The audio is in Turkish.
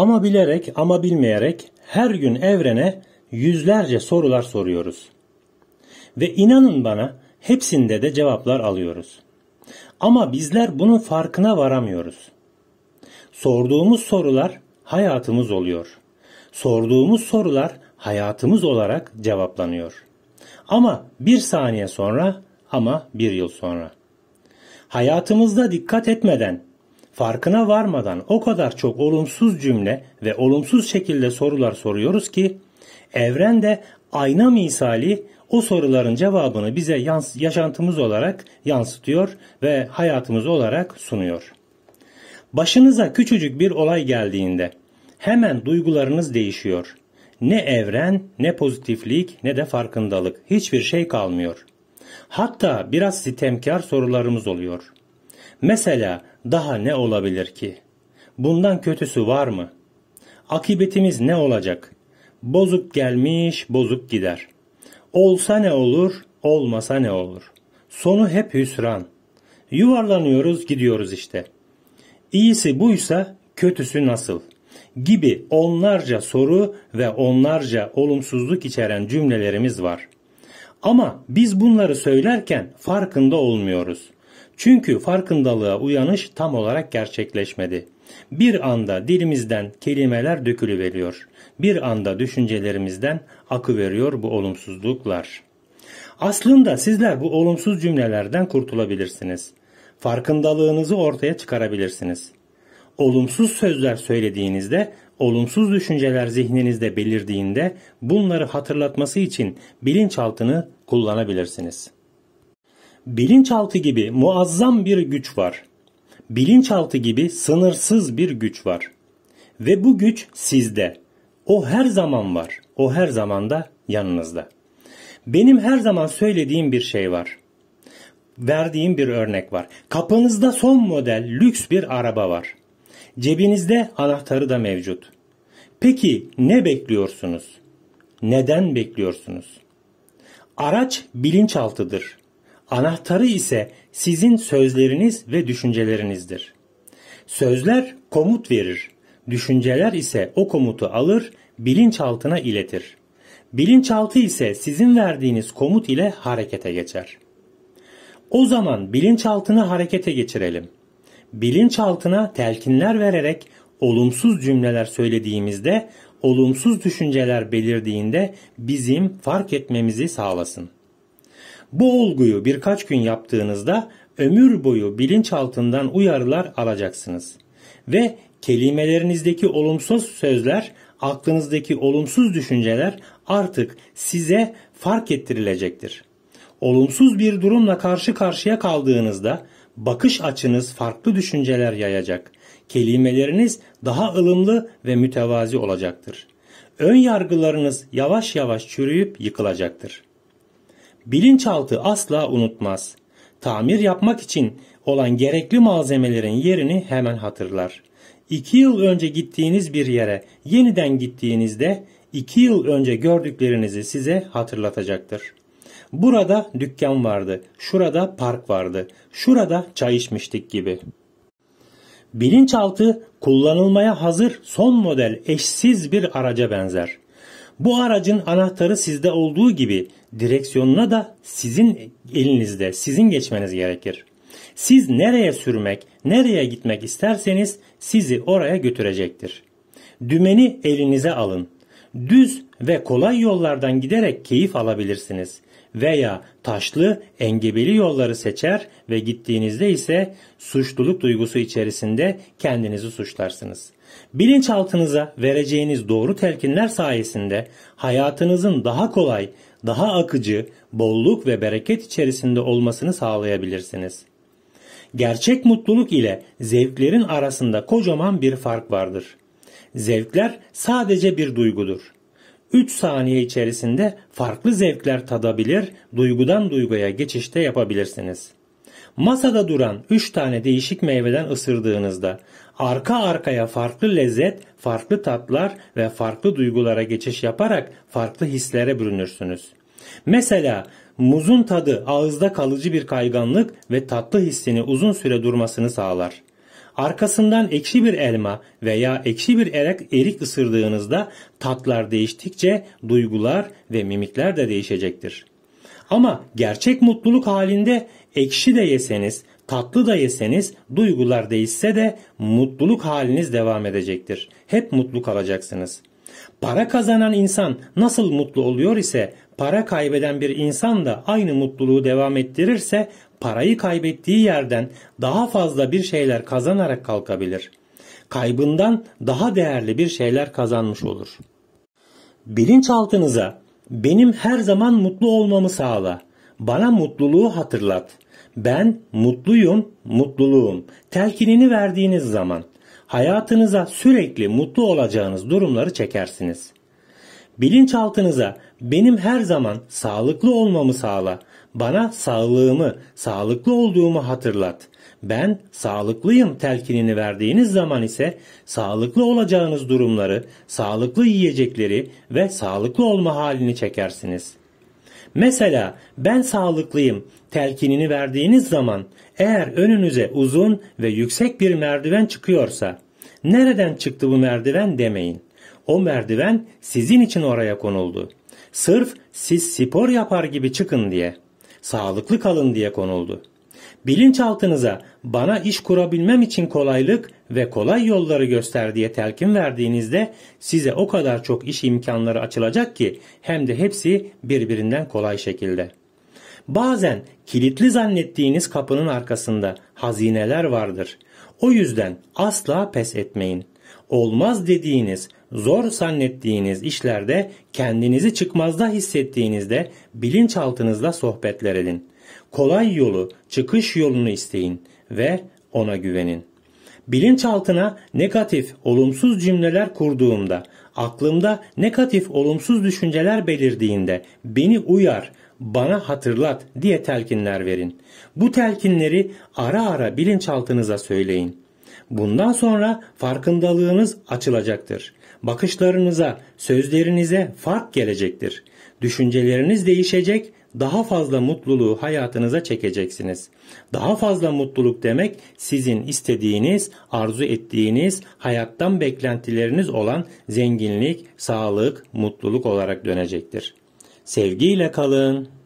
Ama bilerek ama bilmeyerek her gün evrene yüzlerce sorular soruyoruz. Ve inanın bana hepsinde de cevaplar alıyoruz. Ama bizler bunun farkına varamıyoruz. Sorduğumuz sorular hayatımız oluyor. Sorduğumuz sorular hayatımız olarak cevaplanıyor. Ama bir saniye sonra ama bir yıl sonra. Hayatımızda dikkat etmeden farkına varmadan o kadar çok olumsuz cümle ve olumsuz şekilde sorular soruyoruz ki evren de ayna misali o soruların cevabını bize yans yaşantımız olarak yansıtıyor ve hayatımız olarak sunuyor. Başınıza küçücük bir olay geldiğinde hemen duygularınız değişiyor. Ne evren, ne pozitiflik, ne de farkındalık. Hiçbir şey kalmıyor. Hatta biraz sitemkar sorularımız oluyor. Mesela daha ne olabilir ki? Bundan kötüsü var mı? Akıbetimiz ne olacak? Bozuk gelmiş, bozuk gider. Olsa ne olur, olmasa ne olur? Sonu hep hüsran. Yuvarlanıyoruz, gidiyoruz işte. İyisi buysa, kötüsü nasıl? Gibi onlarca soru ve onlarca olumsuzluk içeren cümlelerimiz var. Ama biz bunları söylerken farkında olmuyoruz.'' Çünkü farkındalığa uyanış tam olarak gerçekleşmedi. Bir anda dilimizden kelimeler dökülüveriyor. Bir anda düşüncelerimizden akıveriyor bu olumsuzluklar. Aslında sizler bu olumsuz cümlelerden kurtulabilirsiniz. Farkındalığınızı ortaya çıkarabilirsiniz. Olumsuz sözler söylediğinizde, olumsuz düşünceler zihninizde belirdiğinde bunları hatırlatması için bilinçaltını kullanabilirsiniz.'' Bilinçaltı gibi muazzam bir güç var. Bilinçaltı gibi sınırsız bir güç var. Ve bu güç sizde. O her zaman var. O her zaman da yanınızda. Benim her zaman söylediğim bir şey var. Verdiğim bir örnek var. Kapınızda son model lüks bir araba var. Cebinizde anahtarı da mevcut. Peki ne bekliyorsunuz? Neden bekliyorsunuz? Araç bilinçaltıdır. Anahtarı ise sizin sözleriniz ve düşüncelerinizdir. Sözler komut verir. Düşünceler ise o komutu alır, bilinçaltına iletir. Bilinçaltı ise sizin verdiğiniz komut ile harekete geçer. O zaman bilinçaltını harekete geçirelim. Bilinçaltına telkinler vererek olumsuz cümleler söylediğimizde, olumsuz düşünceler belirdiğinde bizim fark etmemizi sağlasın. Bu olguyu birkaç gün yaptığınızda ömür boyu bilinçaltından uyarılar alacaksınız. Ve kelimelerinizdeki olumsuz sözler, aklınızdaki olumsuz düşünceler artık size fark ettirilecektir. Olumsuz bir durumla karşı karşıya kaldığınızda bakış açınız farklı düşünceler yayacak. Kelimeleriniz daha ılımlı ve mütevazi olacaktır. Ön yargılarınız yavaş yavaş çürüyüp yıkılacaktır.'' Bilinçaltı asla unutmaz. Tamir yapmak için olan gerekli malzemelerin yerini hemen hatırlar. İki yıl önce gittiğiniz bir yere yeniden gittiğinizde iki yıl önce gördüklerinizi size hatırlatacaktır. Burada dükkan vardı, şurada park vardı, şurada çay içmiştik gibi. Bilinçaltı kullanılmaya hazır son model eşsiz bir araca benzer. Bu aracın anahtarı sizde olduğu gibi direksiyonuna da sizin elinizde, sizin geçmeniz gerekir. Siz nereye sürmek, nereye gitmek isterseniz sizi oraya götürecektir. Dümeni elinize alın. Düz ve kolay yollardan giderek keyif alabilirsiniz veya taşlı, engebeli yolları seçer ve gittiğinizde ise suçluluk duygusu içerisinde kendinizi suçlarsınız.'' Bilinçaltınıza vereceğiniz doğru telkinler sayesinde hayatınızın daha kolay, daha akıcı, bolluk ve bereket içerisinde olmasını sağlayabilirsiniz. Gerçek mutluluk ile zevklerin arasında kocaman bir fark vardır. Zevkler sadece bir duygudur. 3 saniye içerisinde farklı zevkler tadabilir, duygudan duyguya geçişte yapabilirsiniz.'' Masada duran 3 tane değişik meyveden ısırdığınızda arka arkaya farklı lezzet, farklı tatlar ve farklı duygulara geçiş yaparak farklı hislere bürünürsünüz. Mesela muzun tadı ağızda kalıcı bir kayganlık ve tatlı hissini uzun süre durmasını sağlar. Arkasından ekşi bir elma veya ekşi bir erik, erik ısırdığınızda tatlar değiştikçe duygular ve mimikler de değişecektir. Ama gerçek mutluluk halinde ekşi de yeseniz, tatlı da yeseniz, duygular değişse de mutluluk haliniz devam edecektir. Hep mutlu kalacaksınız. Para kazanan insan nasıl mutlu oluyor ise para kaybeden bir insan da aynı mutluluğu devam ettirirse parayı kaybettiği yerden daha fazla bir şeyler kazanarak kalkabilir. Kaybından daha değerli bir şeyler kazanmış olur. Bilinçaltınıza benim her zaman mutlu olmamı sağla. Bana mutluluğu hatırlat. Ben mutluyum, mutluluğum. Telkinini verdiğiniz zaman hayatınıza sürekli mutlu olacağınız durumları çekersiniz. Bilinçaltınıza benim her zaman sağlıklı olmamı sağla. Bana sağlığımı, sağlıklı olduğumu hatırlat ben sağlıklıyım telkinini verdiğiniz zaman ise sağlıklı olacağınız durumları, sağlıklı yiyecekleri ve sağlıklı olma halini çekersiniz. Mesela ben sağlıklıyım telkinini verdiğiniz zaman eğer önünüze uzun ve yüksek bir merdiven çıkıyorsa nereden çıktı bu merdiven demeyin. O merdiven sizin için oraya konuldu. Sırf siz spor yapar gibi çıkın diye, sağlıklı kalın diye konuldu bilinçaltınıza bana iş kurabilmem için kolaylık ve kolay yolları göster diye telkin verdiğinizde size o kadar çok iş imkanları açılacak ki hem de hepsi birbirinden kolay şekilde. Bazen kilitli zannettiğiniz kapının arkasında hazineler vardır. O yüzden asla pes etmeyin. Olmaz dediğiniz, zor zannettiğiniz işlerde kendinizi çıkmazda hissettiğinizde bilinçaltınızla sohbetler edin kolay yolu, çıkış yolunu isteyin ve ona güvenin. Bilinçaltına negatif, olumsuz cümleler kurduğumda, aklımda negatif, olumsuz düşünceler belirdiğinde beni uyar, bana hatırlat diye telkinler verin. Bu telkinleri ara ara bilinçaltınıza söyleyin. Bundan sonra farkındalığınız açılacaktır. Bakışlarınıza, sözlerinize fark gelecektir. Düşünceleriniz değişecek, daha fazla mutluluğu hayatınıza çekeceksiniz. Daha fazla mutluluk demek sizin istediğiniz, arzu ettiğiniz, hayattan beklentileriniz olan zenginlik, sağlık, mutluluk olarak dönecektir. Sevgiyle kalın.